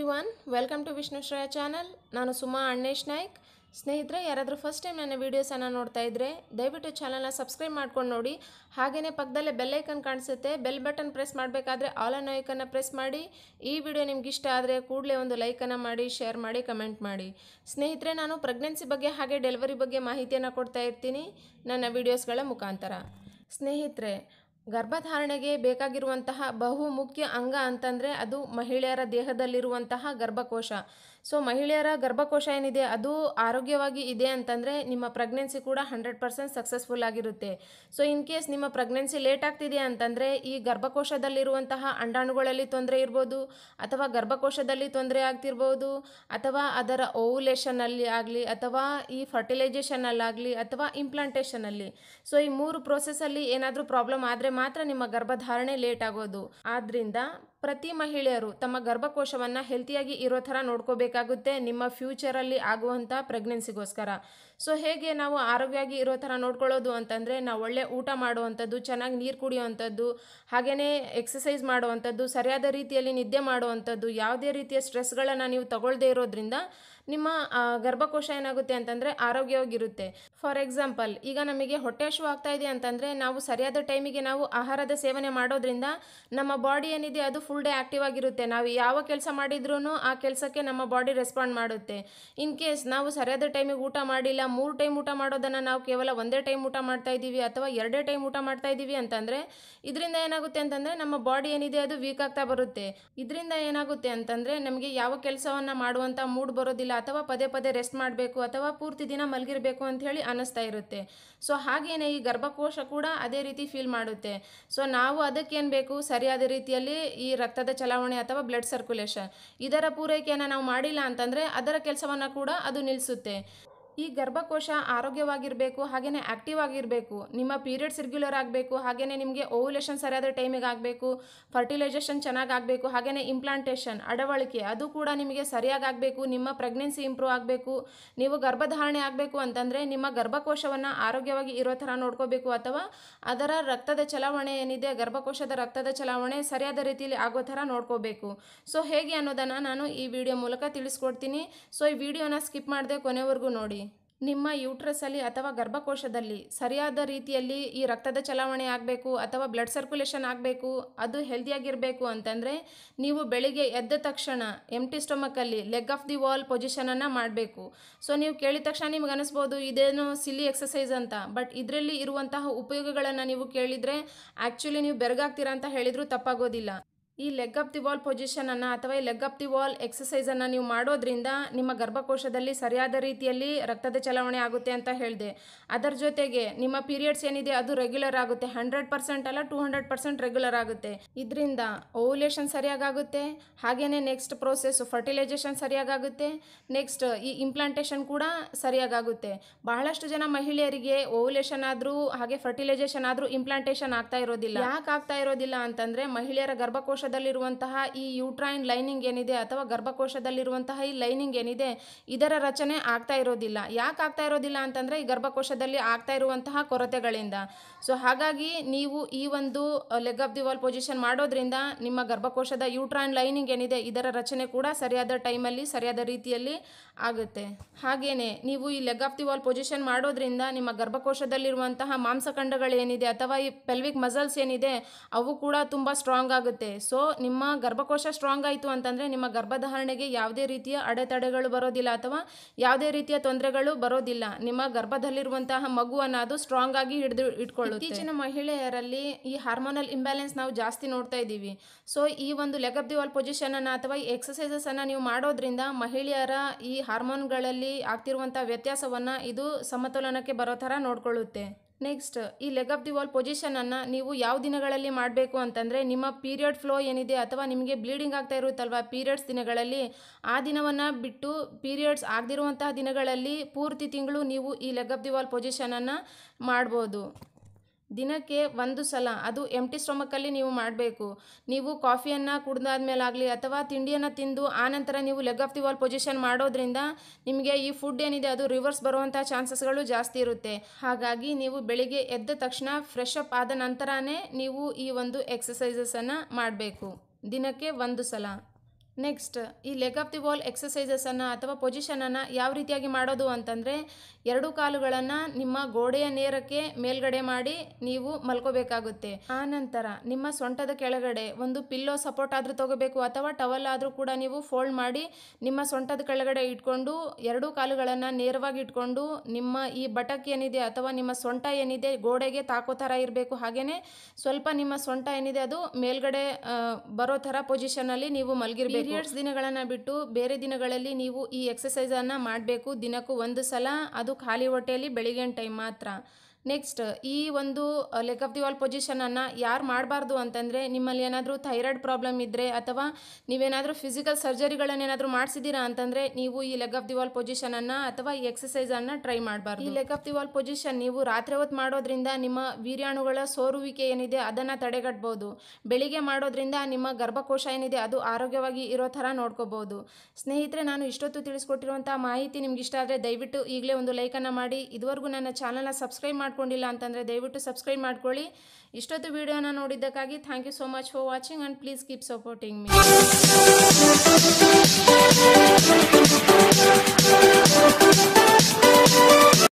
everyone welcome to Vishnu Shreya channel ನಾನು ಸುಮಾ ಅಣ್ಣೇಶ್ ನಾಯ್ಕ್ ಸ್ನೇಹಿತರೆ ಯಾರಾದರೂ ಫಸ್ಟ್ ಟೈಮ್ ನನ್ನ ವೀಡಿಯೋಸನ್ನು ನೋಡ್ತಾ ಇದ್ದರೆ ದಯವಿಟ್ಟು ಚಾನಲ್ನ ಸಬ್ಸ್ಕ್ರೈಬ್ ಮಾಡ್ಕೊಂಡು ನೋಡಿ ಹಾಗೆಯೇ ಪಕ್ಕದಲ್ಲೇ ಬೆಲ್ಲೈಕನ್ ಕಾಣಿಸುತ್ತೆ ಬೆಲ್ ಬಟನ್ ಪ್ರೆಸ್ ಮಾಡಬೇಕಾದ್ರೆ ಆಲ್ ಅನ್ ಐಕನ್ನು ಪ್ರೆಸ್ ಮಾಡಿ ಈ ವಿಡಿಯೋ ನಿಮ್ಗೆ ಇಷ್ಟ ಆದರೆ ಕೂಡಲೇ ಒಂದು ಲೈಕನ್ನು ಮಾಡಿ ಶೇರ್ ಮಾಡಿ ಕಮೆಂಟ್ ಮಾಡಿ ಸ್ನೇಹಿತರೆ ನಾನು ಪ್ರೆಗ್ನೆನ್ಸಿ ಬಗ್ಗೆ ಹಾಗೆ ಡೆಲಿವರಿ ಬಗ್ಗೆ ಮಾಹಿತಿಯನ್ನು ಕೊಡ್ತಾ ಇರ್ತೀನಿ ನನ್ನ ವೀಡಿಯೋಸ್ಗಳ ಮುಖಾಂತರ ಸ್ನೇಹಿತರೆ ಗರ್ಭಧಾರಣೆಗೆ ಬೇಕಾಗಿರುವಂತಹ ಬಹುಮುಖ್ಯ ಅಂಗ ಅಂತಂದರೆ ಅದು ಮಹಿಳೆಯರ ದೇಹದಲ್ಲಿರುವಂತಹ ಗರ್ಭಕೋಶ ಸೊ ಮಹಿಳೆಯರ ಗರ್ಭಕೋಶ ಏನಿದೆ ಅದು ಆರೋಗ್ಯವಾಗಿ ಇದೆ ಅಂತಂದರೆ ನಿಮ್ಮ ಪ್ರೆಗ್ನೆನ್ಸಿ ಕೂಡ ಹಂಡ್ರೆಡ್ ಪರ್ಸೆಂಟ್ ಸಕ್ಸಸ್ಫುಲ್ ಆಗಿರುತ್ತೆ ಸೊ ಇನ್ ಕೇಸ್ ನಿಮ್ಮ ಪ್ರೆಗ್ನೆನ್ಸಿ ಲೇಟ್ ಆಗ್ತಿದೆ ಅಂತಂದರೆ ಈ ಗರ್ಭಕೋಶದಲ್ಲಿರುವಂತಹ ಅಂಡಾಣುಗಳಲ್ಲಿ ತೊಂದರೆ ಇರ್ಬೋದು ಅಥವಾ ಗರ್ಭಕೋಶದಲ್ಲಿ ತೊಂದರೆ ಆಗ್ತಿರ್ಬೋದು ಅಥವಾ ಅದರ ಓವುಲೇಷನಲ್ಲಿ ಆಗಲಿ ಅಥವಾ ಈ ಫರ್ಟಿಲೈಜೇಷನಲ್ಲಾಗಲಿ ಅಥವಾ ಇಂಪ್ಲಾಂಟೇಷನಲ್ಲಿ ಸೊ ಈ ಮೂರು ಪ್ರೋಸೆಸಲ್ಲಿ ಏನಾದರೂ ಪ್ರಾಬ್ಲಮ್ ಆದರೆ ಮಾತ್ರ ನಿಮ್ಮ ಗರ್ಭಧಾರಣೆ ಲೇಟ್ ಆಗೋದು ಆದ್ದರಿಂದ ಪ್ರತಿ ಮಹಿಳೆಯರು ತಮ್ಮ ಗರ್ಭಕೋಶವನ್ನು ಹೆಲ್ತಿಯಾಗಿ ಇರೋ ಥರ ನೋಡ್ಕೋಬೇಕಾಗುತ್ತೆ ನಿಮ್ಮ ಫ್ಯೂಚರಲ್ಲಿ ಆಗುವಂಥ ಪ್ರೆಗ್ನೆನ್ಸಿಗೋಸ್ಕರ ಸೊ ಹೇಗೆ ನಾವು ಆರೋಗ್ಯವಾಗಿ ಇರೋ ಥರ ನೋಡ್ಕೊಳ್ಳೋದು ಅಂತಂದರೆ ನಾವು ಒಳ್ಳೆ ಊಟ ಮಾಡುವಂಥದ್ದು ಚೆನ್ನಾಗಿ ನೀರು ಕುಡಿಯುವಂಥದ್ದು ಹಾಗೆಯೇ ಎಕ್ಸಸೈಸ್ ಮಾಡುವಂಥದ್ದು ಸರಿಯಾದ ರೀತಿಯಲ್ಲಿ ನಿದ್ದೆ ಮಾಡುವಂಥದ್ದು ಯಾವುದೇ ರೀತಿಯ ಸ್ಟ್ರೆಸ್ಗಳನ್ನು ನೀವು ತಗೊಳ್ಳದೇ ಇರೋದ್ರಿಂದ ನಿಮ್ಮ ಗರ್ಭಕೋಶ ಏನಾಗುತ್ತೆ ಅಂತಂದರೆ ಆರೋಗ್ಯವಾಗಿರುತ್ತೆ ಫಾರ್ ಎಕ್ಸಾಂಪಲ್ ಈಗ ನಮಗೆ ಹೊಟ್ಟೆ ಹಶು ಆಗ್ತಾ ಇದೆ ಅಂತಂದರೆ ನಾವು ಸರಿಯಾದ ಟೈಮಿಗೆ ನಾವು ಆಹಾರದ ಸೇವನೆ ಮಾಡೋದ್ರಿಂದ ನಮ್ಮ ಬಾಡಿ ಏನಿದೆ ಅದು ಫುಲ್ ಡೇ ಆಕ್ಟಿವ್ ಆಗಿರುತ್ತೆ ನಾವು ಯಾವ ಕೆಲಸ ಮಾಡಿದ್ರೂ ಆ ಕೆಲಸಕ್ಕೆ ನಮ್ಮ ಬಾಡಿ ರೆಸ್ಪಾಂಡ್ ಮಾಡುತ್ತೆ ಇನ್ ಕೇಸ್ ನಾವು ಸರಿಯಾದ ಟೈಮಿಗೆ ಊಟ ಮಾಡಿಲ್ಲ ಮೂರು ಟೈಮ್ ಊಟ ಮಾಡೋದನ್ನು ನಾವು ಕೇವಲ ಒಂದೇ ಟೈಮ್ ಊಟ ಮಾಡ್ತಾ ಇದ್ದೀವಿ ಅಥವಾ ಎರಡೇ ಟೈಮ್ ಊಟ ಮಾಡ್ತಾ ಇದ್ದೀವಿ ಅಂತಂದರೆ ಇದರಿಂದ ಏನಾಗುತ್ತೆ ಅಂತಂದರೆ ನಮ್ಮ ಬಾಡಿ ಏನಿದೆ ಅದು ವೀಕ್ ಆಗ್ತಾ ಬರುತ್ತೆ ಇದರಿಂದ ಏನಾಗುತ್ತೆ ಅಂತಂದರೆ ನಮಗೆ ಯಾವ ಕೆಲಸವನ್ನು ಮಾಡುವಂಥ ಮೂಡ್ ಬರೋದಿಲ್ಲ ಅಥವಾ ಪದೇ ಪದೇ ರೆಸ್ಟ್ ಮಾಡಬೇಕು ಅಥವಾ ಪೂರ್ತಿ ದಿನ ಮಲಗಿರಬೇಕು ಅಂತ ಹೇಳಿ ಅನ್ನಿಸ್ತಾ ಇರುತ್ತೆ ಸೊ ಹಾಗೇನೆ ಈ ಗರ್ಭಕೋಶ ಕೂಡ ಅದೇ ರೀತಿ ಫೀಲ್ ಮಾಡುತ್ತೆ ಸೊ ನಾವು ಅದಕ್ಕೇನು ಬೇಕು ಸರಿಯಾದ ರೀತಿಯಲ್ಲಿ ಈ ರಕ್ತದ ಚಲಾವಣೆ ಅಥವಾ ಬ್ಲಡ್ ಸರ್ಕ್ಯುಲೇಷನ್ ಇದರ ಪೂರೈಕೆಯನ್ನು ನಾವು ಮಾಡಿಲ್ಲ ಅಂತಂದರೆ ಅದರ ಕೆಲಸವನ್ನು ಕೂಡ ಅದು ನಿಲ್ಲಿಸುತ್ತೆ ಈ ಗರ್ಭಕೋಶ ಆರೋಗ್ಯವಾಗಿರಬೇಕು ಹಾಗೆಯೇ ಆ್ಯಕ್ಟಿವ್ ಆಗಿರಬೇಕು ನಿಮ್ಮ ಪೀರಿಯಡ್ಸ್ ರೆಗ್ಯುಲರ್ ಆಗಬೇಕು ಹಾಗೆಯೇ ನಿಮಗೆ ಓವ್ಯುಲೇಷನ್ ಸರಿಯಾದ ಟೈಮಿಗೆ ಆಗಬೇಕು ಫರ್ಟಿಲೈಜೇಷನ್ ಚೆನ್ನಾಗಿ ಆಗಬೇಕು ಹಾಗೆಯೇ ಇಂಪ್ಲಾಂಟೇಷನ್ ಅಡವಳಿಕೆ ಅದು ಕೂಡ ನಿಮಗೆ ಸರಿಯಾಗಿ ಆಗಬೇಕು ನಿಮ್ಮ ಪ್ರೆಗ್ನೆನ್ಸಿ ಇಂಪ್ರೂವ್ ಆಗಬೇಕು ನೀವು ಗರ್ಭಧಾರಣೆ ಆಗಬೇಕು ಅಂತಂದರೆ ನಿಮ್ಮ ಗರ್ಭಕೋಶವನ್ನು ಆರೋಗ್ಯವಾಗಿ ಇರೋ ಥರ ನೋಡ್ಕೋಬೇಕು ಅಥವಾ ಅದರ ರಕ್ತದ ಚಲಾವಣೆ ಏನಿದೆ ಗರ್ಭಕೋಶದ ರಕ್ತದ ಚಲಾವಣೆ ಸರಿಯಾದ ರೀತಿಯಲ್ಲಿ ಆಗೋ ಥರ ನೋಡ್ಕೋಬೇಕು ಸೊ ಹೇಗೆ ಅನ್ನೋದನ್ನು ನಾನು ಈ ವಿಡಿಯೋ ಮೂಲಕ ತಿಳಿಸ್ಕೊಡ್ತೀನಿ ಸೊ ಈ ವಿಡಿಯೋನ ಸ್ಕಿಪ್ ಮಾಡದೆ ಕೊನೆವರೆಗೂ ನೋಡಿ ನಿಮ್ಮ ಯೂಟ್ರಸಲ್ಲಿ ಅಥವಾ ಗರ್ಭಕೋಶದಲ್ಲಿ ಸರಿಯಾದ ರೀತಿಯಲ್ಲಿ ಈ ರಕ್ತದ ಚಲಾವಣೆ ಆಗಬೇಕು ಅಥವಾ ಬ್ಲಡ್ ಸರ್ಕ್ಯುಲೇಷನ್ ಆಗಬೇಕು ಅದು ಹೆಲ್ದಿಯಾಗಿರಬೇಕು ಅಂತಂದರೆ ನೀವು ಬೆಳಿಗ್ಗೆ ಎದ್ದ ತಕ್ಷಣ ಟಿ ಸ್ಟೊಮಕಲ್ಲಿ ಲೆಗ್ ಆಫ್ ದಿ ವಾಲ್ ಪೊಸಿಷನನ್ನು ಮಾಡಬೇಕು ಸೊ ನೀವು ಕೇಳಿದ ತಕ್ಷಣ ನಿಮ್ಗೆ ಅನಿಸ್ಬೋದು ಇದೇನು ಸಿಲಿ ಎಕ್ಸಸೈಸ್ ಅಂತ ಬಟ್ ಇದರಲ್ಲಿ ಇರುವಂತಹ ಉಪಯೋಗಗಳನ್ನು ನೀವು ಕೇಳಿದರೆ ಆ್ಯಕ್ಚುಲಿ ನೀವು ಬೆರಗಾಗ್ತೀರಾ ಅಂತ ಹೇಳಿದರೂ ತಪ್ಪಾಗೋದಿಲ್ಲ ಈ ಲೆಗ್ ಅಪ್ ದಿ ವಾಲ್ ಪೊಸಿಷನನ್ನು ಅಥವಾ ಈ ಲೆಗ್ ಅಪ್ ದಿ ವಾಲ್ ಎಕ್ಸಸೈಸನ್ನು ನೀವು ಮಾಡೋದ್ರಿಂದ ನಿಮ್ಮ ಗರ್ಭಕೋಶದಲ್ಲಿ ಸರಿಯಾದ ರೀತಿಯಲ್ಲಿ ರಕ್ತದ ಚಲಾವಣೆ ಆಗುತ್ತೆ ಅಂತ ಹೇಳಿದೆ ಅದರ ಜೊತೆಗೆ ನಿಮ್ಮ ಪೀರಿಯಡ್ಸ್ ಏನಿದೆ ಅದು ರೆಗ್ಯುಲರ್ ಆಗುತ್ತೆ ಹಂಡ್ರೆಡ್ ಪರ್ಸೆಂಟ್ ಅಲ್ಲ ಟೂ ಹಂಡ್ರೆಡ್ ಪರ್ಸೆಂಟ್ ರೆಗ್ಯುಲರ್ ಆಗುತ್ತೆ ಇದರಿಂದ ಓವ್ಯುಲೇಷನ್ ಸರಿಯಾಗುತ್ತೆ ಹಾಗೆಯೇ ನೆಕ್ಸ್ಟ್ ಪ್ರೋಸೆಸ್ ಫರ್ಟಿಲೈಜೇಷನ್ ಸರಿಯಾಗುತ್ತೆ ನೆಕ್ಸ್ಟ್ ಈ ಇಂಪ್ಲಾಂಟೇಷನ್ ಕೂಡ ಸರಿಯಾಗುತ್ತೆ ಬಹಳಷ್ಟು ಜನ ಮಹಿಳೆಯರಿಗೆ ಓವ್ಯುಲೇಷನ್ ಆದರೂ ಹಾಗೆ ಫರ್ಟಿಲೈಸೇಷನ್ ಆದರೂ ಇಂಪ್ಲಾಂಟೇಷನ್ ಆಗ್ತಾ ಇರೋದಿಲ್ಲ ಯಾಕೆ ಆಗ್ತಾ ಇರೋದಿಲ್ಲ ಅಂತಂದರೆ ಮಹಿಳೆಯರ ಗರ್ಭಕೋಶ ಗರ್ಭಕೋಶದಲ್ಲಿರುವಂತಹ ಈ ಯೂಟ್ರೈನ್ ಲೈನಿಂಗ್ ಏನಿದೆ ಅಥವಾ ಗರ್ಭಕೋಶದಲ್ಲಿರುವಂತಹ ಈ ಲೈನಿಂಗ್ ಏನಿದೆ ಇದರ ರಚನೆ ಆಗ್ತಾ ಇರೋದಿಲ್ಲ ಯಾಕೆ ಆಗ್ತಾ ಇರೋದಿಲ್ಲ ಅಂತಂದರೆ ಈ ಗರ್ಭಕೋಶದಲ್ಲಿ ಆಗ್ತಾ ಇರುವಂತಹ ಕೊರತೆಗಳಿಂದ ಸೊ ಹಾಗಾಗಿ ನೀವು ಈ ಒಂದು leg of the wall position ಮಾಡೋದ್ರಿಂದ ನಿಮ್ಮ ಗರ್ಭಕೋಶದ ಯೂಟ್ರೈನ್ ಲೈನಿಂಗ್ ಏನಿದೆ ಇದರ ರಚನೆ ಕೂಡ ಸರಿಯಾದ ಟೈಮಲ್ಲಿ ಸರಿಯಾದ ರೀತಿಯಲ್ಲಿ ಆಗುತ್ತೆ ಹಾಗೇನೆ ನೀವು ಈ leg of the wall position ಮಾಡೋದ್ರಿಂದ ನಿಮ್ಮ ಗರ್ಭಕೋಶದಲ್ಲಿರುವಂತಹ ಮಾಂಸಖಂಡಗಳೇನಿದೆ ಅಥವಾ ಈ ಪೆಲ್ವಿಕ್ ಮಸಲ್ಸ್ ಏನಿದೆ ಅವು ಕೂಡ ತುಂಬ ಸ್ಟ್ರಾಂಗ್ ಆಗುತ್ತೆ ಸೊ ನಿಮ್ಮ ಗರ್ಭಕೋಶ ಸ್ಟ್ರಾಂಗ್ ಆಯಿತು ಅಂತಂದರೆ ನಿಮ್ಮ ಗರ್ಭಧಾರಣೆಗೆ ಯಾವುದೇ ರೀತಿಯ ಅಡೆತಡೆಗಳು ಬರೋದಿಲ್ಲ ಅಥವಾ ಯಾವುದೇ ರೀತಿಯ ತೊಂದರೆಗಳು ಬರೋದಿಲ್ಲ ನಿಮ್ಮ ಗರ್ಭದಲ್ಲಿರುವಂತಹ ಮಗುವನ್ನ ಅದು ಸ್ಟ್ರಾಂಗ್ ಆಗಿ ಹಿಡಿದು ಇಟ್ಕೊಳ್ಳುತ್ತೆ ಇತ್ತೀಚಿನ ಮಹಿಳೆಯರಲ್ಲಿ ಈ ಹಾರ್ಮೋನಲ್ ಇಂಬ್ಯಾಲೆನ್ಸ್ ನಾವು ಜಾಸ್ತಿ ನೋಡ್ತಾ ಇದ್ದೀವಿ ಸೊ ಈ ಒಂದು ಲೆಗ್ ಅಪ್ ದಿ ವಾಲ್ ಅಥವಾ ಈ ಅನ್ನ ನೀವು ಮಾಡೋದ್ರಿಂದ ಮಹಿಳೆಯರ ಈ ಹಾರ್ಮೋನ್ಗಳಲ್ಲಿ ಆಗ್ತಿರುವಂತಹ ವ್ಯತ್ಯಾಸವನ್ನ ಇದು ಸಮತೋಲನಕ್ಕೆ ಬರೋ ತರ ನೋಡ್ಕೊಳ್ಳುತ್ತೆ ನೆಕ್ಸ್ಟ್ ಈ ಲೆಗ್ ಆಫ್ ದಿ ವಾಲ್ ಪೊಸಿಷನನ್ನು ನೀವು ಯಾವ ದಿನಗಳಲ್ಲಿ ಮಾಡಬೇಕು ಅಂತಂದರೆ ನಿಮ್ಮ ಪೀರಿಯಡ್ ಫ್ಲೋ ಏನಿದೆ ಅಥವಾ ನಿಮಗೆ ಬ್ಲೀಡಿಂಗ್ ಆಗ್ತಾ ಇರುತ್ತಲ್ವಾ ಪೀರಿಯಡ್ಸ್ ದಿನಗಳಲ್ಲಿ ಆ ದಿನವನ್ನು ಬಿಟ್ಟು ಪೀರಿಯಡ್ಸ್ ಆಗದಿರುವಂತಹ ದಿನಗಳಲ್ಲಿ ಪೂರ್ತಿ ತಿಂಗಳು ನೀವು ಈ ಲೆಗ್ ಆಫ್ ದಿ ವಾಲ್ ಪೊಸಿಷನನ್ನು ಮಾಡ್ಬೋದು ದಿನಕ್ಕೆ ಒಂದು ಸಲ ಅದು ಎಂಟಿ ಸ್ಟೊಮಕಲ್ಲಿ ನೀವು ಮಾಡಬೇಕು ನೀವು ಕಾಫಿಯನ್ನು ಮೇಲಾಗಲಿ ಅಥವಾ ತಿಂಡಿಯನ್ನು ತಿಂದು ಆನಂತರ ನೀವು leg of the wall position ಮಾಡೋದ್ರಿಂದ ನಿಮಗೆ ಈ ಫುಡ್ ಏನಿದೆ ಅದು ರಿವರ್ಸ್ ಬರುವಂಥ ಚಾನ್ಸಸ್ಗಳು ಜಾಸ್ತಿ ಇರುತ್ತೆ ಹಾಗಾಗಿ ನೀವು ಬೆಳಿಗ್ಗೆ ಎದ್ದ ತಕ್ಷಣ ಫ್ರೆಶ್ ಅಪ್ ಆದ ನಂತರನೇ ನೀವು ಈ ಒಂದು ಎಕ್ಸಸೈಸಸನ್ನು ಮಾಡಬೇಕು ದಿನಕ್ಕೆ ಒಂದು ಸಲ ನೆಕ್ಸ್ಟ್ ಈ ಲೆಗ್ ಆಫ್ ದಿ ವಾಲ್ ಎಕ್ಸಸೈಸಸ್ಸನ್ನು ಅಥವಾ ಪೊಸಿಷನನ್ನು ಯಾವ ರೀತಿಯಾಗಿ ಮಾಡೋದು ಅಂತಂದರೆ ಎರಡು ಕಾಲುಗಳನ್ನು ನಿಮ್ಮ ಗೋಡೆಯ ನೇರಕ್ಕೆ ಮೇಲ್ಗಡೆ ಮಾಡಿ ನೀವು ಮಲ್ಕೋಬೇಕಾಗುತ್ತೆ ಆನಂತರ ನಿಮ್ಮ ಸೊಂಟದ ಕೆಳಗಡೆ ಒಂದು ಪಿಲ್ಲೋ ಸಪೋರ್ಟ್ ಆದರೂ ತಗೋಬೇಕು ಅಥವಾ ಟವಲ್ ಆದರೂ ಕೂಡ ನೀವು ಫೋಲ್ಡ್ ಮಾಡಿ ನಿಮ್ಮ ಸೊಂಟದ ಕೆಳಗಡೆ ಇಟ್ಕೊಂಡು ಎರಡೂ ಕಾಲುಗಳನ್ನು ನೇರವಾಗಿ ಇಟ್ಕೊಂಡು ನಿಮ್ಮ ಈ ಬಟಕ್ ಏನಿದೆ ಅಥವಾ ನಿಮ್ಮ ಸೊಂಟ ಏನಿದೆ ಗೋಡೆಗೆ ತಾಕೋ ಥರ ಇರಬೇಕು ಹಾಗೆಯೇ ಸ್ವಲ್ಪ ನಿಮ್ಮ ಸೊಂಟ ಏನಿದೆ ಅದು ಮೇಲ್ಗಡೆ ಬರೋ ಥರ ಪೊಸಿಷನಲ್ಲಿ ನೀವು ಮಲಗಿರಬೇಕು ಪೀರಿಯಡ್ಸ್ ದಿನಗಳನ್ನು ಬಿಟ್ಟು ಬೇರೆ ದಿನಗಳಲ್ಲಿ ನೀವು ಈ ಎಕ್ಸಸೈಸನ್ನು ಮಾಡಬೇಕು ದಿನಕ್ಕೂ ಒಂದು ಸಲ ಅದು ಖಾಲಿ ಹೊಟ್ಟೆಯಲ್ಲಿ ಬೆಳಿಗ್ಗೆ ಟೈಮ್ ಮಾತ್ರ ನೆಕ್ಸ್ಟ್ ಈ ಒಂದು ಲೆಗ್ ಆಫ್ ದಿ ವಾಲ್ ಪೊಸಿಷನನ್ನು ಯಾರು ಮಾಡಬಾರ್ದು ಅಂತಂದರೆ ನಿಮ್ಮಲ್ಲಿ ಏನಾದರೂ ಥೈರಾಯ್ಡ್ ಪ್ರಾಬ್ಲಮ್ ಇದ್ದರೆ ಅಥವಾ ನೀವೇನಾದರೂ ಫಿಸಿಕಲ್ ಏನಾದರೂ ಮಾಡಿಸಿದ್ದೀರಾ ಅಂತಂದರೆ ನೀವು ಈ ಲೆಗ್ ಆಫ್ ದಿ ವಾಲ್ ಪೊಸಿಷನನ್ನು ಅಥವಾ ಈ ಎಕ್ಸಸೈಸನ್ನು ಟ್ರೈ ಮಾಡಬಾರ್ದು ಈ leg of the wall position ನೀವು ರಾತ್ರಿ ಹೊತ್ತು ಮಾಡೋದ್ರಿಂದ ನಿಮ್ಮ ವೀರ್ಯಾಣುಗಳ ಸೋರುವಿಕೆ ಏನಿದೆ ಅದನ್ನು ತಡೆಗಟ್ಟಬಹುದು ಬೆಳಿಗ್ಗೆ ಮಾಡೋದ್ರಿಂದ ನಿಮ್ಮ ಗರ್ಭಕೋಶ ಏನಿದೆ ಅದು ಆರೋಗ್ಯವಾಗಿ ಇರೋ ಥರ ನೋಡ್ಕೋಬೋದು ಸ್ನೇಹಿತರೆ ನಾನು ಇಷ್ಟೊತ್ತು ತಿಳಿಸ್ಕೊಟ್ಟಿರುವಂಥ ಮಾಹಿತಿ ನಿಮ್ಗೆ ಇಷ್ಟ ಆದರೆ ದಯವಿಟ್ಟು ಈಗಲೇ ಒಂದು ಲೈಕನ್ನು ಮಾಡಿ ಇದುವರೆಗೂ ನನ್ನ ಚಾನಲ್ನ ಸಬ್ಸ್ಕ್ರೈಬ್ ಮಾಡಿ ಮಾಡ್ಕೊಂಡಿಲ್ಲ ಅಂತಂದರೆ ದಯವಿಟ್ಟು ಸಬ್ಸ್ಕ್ರೈಬ್ ಮಾಡ್ಕೊಳ್ಳಿ ಇಷ್ಟೊತ್ತು ವಿಡಿಯೋನ ನೋಡಿದ್ದಕ್ಕಾಗಿ thank you so much for watching and please keep supporting me